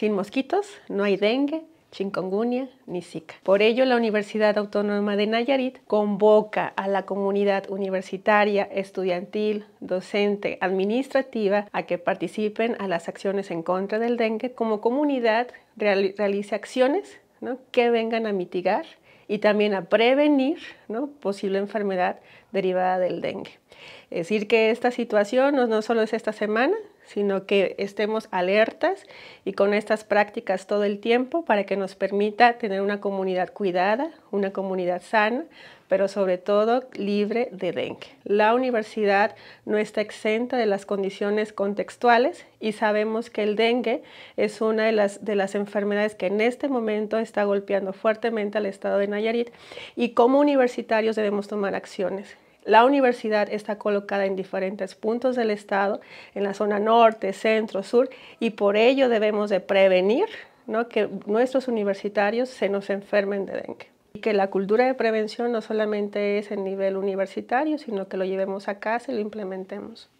Sin mosquitos no hay dengue, chikungunya ni Zika. Por ello, la Universidad Autónoma de Nayarit convoca a la comunidad universitaria, estudiantil, docente, administrativa a que participen a las acciones en contra del dengue. Como comunidad realice acciones que vengan a mitigar y también a prevenir ¿no? posible enfermedad derivada del dengue. Es decir, que esta situación no solo es esta semana, sino que estemos alertas y con estas prácticas todo el tiempo para que nos permita tener una comunidad cuidada, una comunidad sana, pero sobre todo libre de dengue. La universidad no está exenta de las condiciones contextuales y sabemos que el dengue es una de las, enfermedades que en este momento está golpeando fuertemente al estado de Nayarit y como universitarios debemos tomar acciones. La universidad está colocada en diferentes puntos del estado, en la zona norte, centro, sur, y por ello debemos de prevenir que nuestros universitarios se nos enfermen de dengue. Y que la cultura de prevención no solamente es en nivel universitario, sino que lo llevemos a casa y lo implementemos.